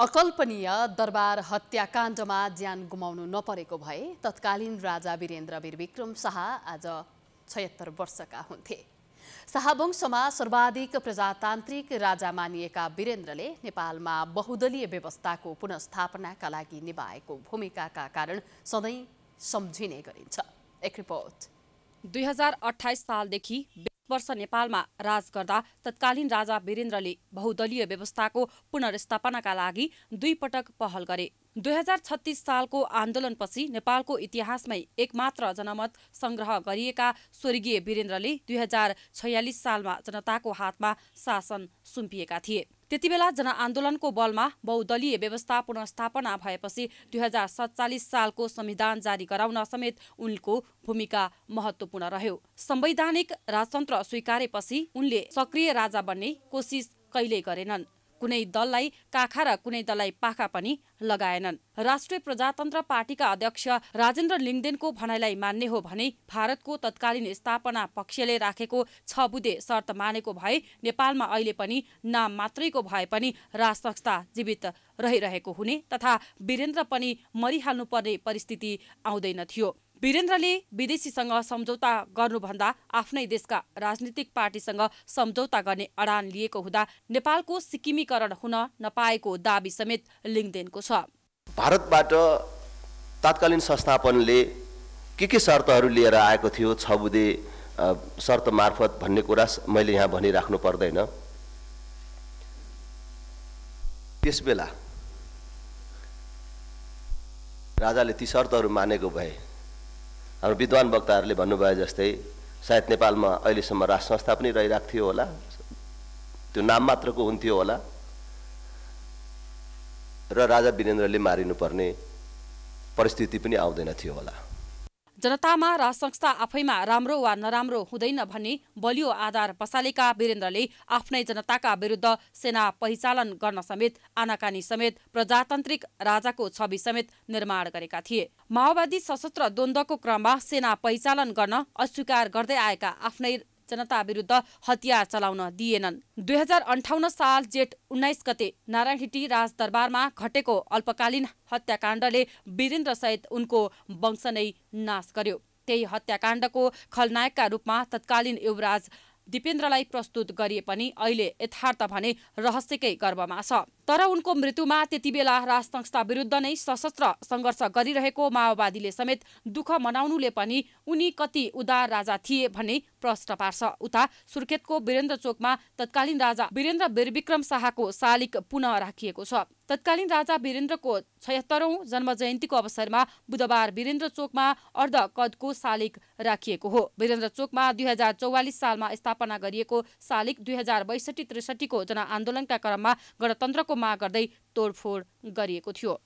अकल्पनीय दरबार हत्याकाण्डमा ज्यान गुमाउनु नपरेको भए तत्कालीन राजा वीरेन्द्र वीरविक्रम शाह आज छयत्तर वर्षका हुन्थे शाहवंशमा सर्वाधिक प्रजातान्त्रिक राजा मानिएका वीरेन्द्रले नेपालमा बहुदलीय व्यवस्थाको पुनस्थापनाका लागि निभाएको भूमिकाका कारण सधैँ सम्झिने गरिन्छ एक रिपोर्ट दुई हजार अठाइस सालदेखि वर्ष नेपालमा राज गर्दा तत्कालीन राजा वीरेन्द्रले बहुदलीय व्यवस्थाको पुनर्स्थापनाका लागि दुई पटक पहल गरे दुई हजार छत्तिस सालको आन्दोलनपछि नेपालको इतिहासमै एकमात्र जनमत सङ्ग्रह गरिएका स्वर्गीय वीरेन्द्रले दुई हजार छयालिस सालमा जनताको हातमा शासन सुम्पिएका थिए त्यतिबेला जनआन्दोलनको बलमा बहुदलीय व्यवस्था पुनर्स्थापना भएपछि दुई हजार सत्तालिस सालको संविधान जारी गराउन समेत उनको भूमिका महत्त्वपूर्ण रह्यो संवैधानिक राजतन्त्र स्वीकारेपछि उनले सक्रिय राजा बन्ने कोसिस कहिल्यै गरेनन् कुनै दललाई काखा र कुनै दललाई पाखा पनि लगाएनन् राष्ट्रिय प्रजातन्त्र पार्टीका अध्यक्ष राजेन्द्र लिङ्गदेनको भनाइलाई मान्ने हो भने भारतको तत्कालीन स्थापना पक्षले राखेको छ बुधे शर्त मानेको भए नेपालमा अहिले पनि नाम मात्रैको भए पनि राज जीवित रहिरहेको हुने तथा वीरेन्द्र पनि मरिहाल्नुपर्ने परिस्थिति आउँदैनथ्यो वीरेन्द्रले विदेशीसँग सम्झौता गर्नुभन्दा आफ्नै देशका राजनीतिक पार्टीसँग सम्झौता गर्ने अडान लिएको हुँदा नेपालको सिक्किमीकरण हुन नपाएको दावी समेत लिङ्गदेनको छ भारतबाट तात्कालीन संस्थापनले के के शर्तहरू लिएर आएको थियो छ बुधे शर्त मार्फत भन्ने कुरा मैले यहाँ भनिराख्नु पर्दैन त्यसबेला राजाले ती शर्तहरू मानेको भए हाम्रो विद्वान वक्ताहरूले भन्नुभयो जस्तै सायद नेपालमा अहिलेसम्म राज संस्था पनि रहिरहेको थियो होला त्यो नाम मात्रको हुन्थ्यो होला र राजा वीरेन्द्रले मारिनुपर्ने परिस्थिति पनि आउँदैन थियो होला जनतामा र संस्था आफैमा राम्रो वा नराम्रो हुँदैन भन्ने बलियो आधार पसालेका वीरेन्द्रले आफ्नै जनताका विरुद्ध सेना पहिचालन गर्न समेत आनाकानी समेत प्रजातान्त्रिक राजाको छवि समेत निर्माण गरेका थिए माओवादी सशस्त्र द्वन्द्वको क्रममा सेना पहिचालन गर्न अस्वीकार गर्दै आएका आफ्नै जनता विरुद्ध हतियार चलाउन दिएनन् दुई हजार अन्ठाउन्न साल जेठ उन्नाइस गते नारायणहिटी राजदरबारमा घटेको अल्पकालीन हत्याकाण्डले वीरेन्द्र सहित उनको वंश नै नाश गर्यो त्यही हत्याकाण्डको खलनायकका रूपमा तत्कालीन युवराज दिपेन्द्रलाई प्रस्तुत गरिए पनि अहिले यथार्थ भने रहस्यकै गर्वमा छ तर उनको मृत्युमा त्यतिबेला राज संस्था विरुद्ध नै सशस्त्र सङ्घर्ष गरिरहेको माओवादीले समेत दुःख मनाउनुले पनि उनी कति उदार राजा थिए भन्ने प्रश्न पार्छ उता सुर्खेतको वीरेन्द्र चोकमा तत्कालीन राजा वीरेन्द्र वीरविक्रम शाहको शालिक पुनः राखिएको छ तत्कालीन राजा वीरेन्द्रको छयत्तरौं जन्म जयन्तीको अवसरमा बुधबार वीरेन्द्र चोकमा अर्ध कदको शालिक राखिएको हो वीरेन्द्र चोकमा दुई हजार चौवालिस सालमा स्थापना गरिएको शालिक दुई हजार बैसठी त्रिसठीको जनआन्दोलनका क्रममा गणतन्त्रको माग गर्दै तोडफोड गरिएको थियो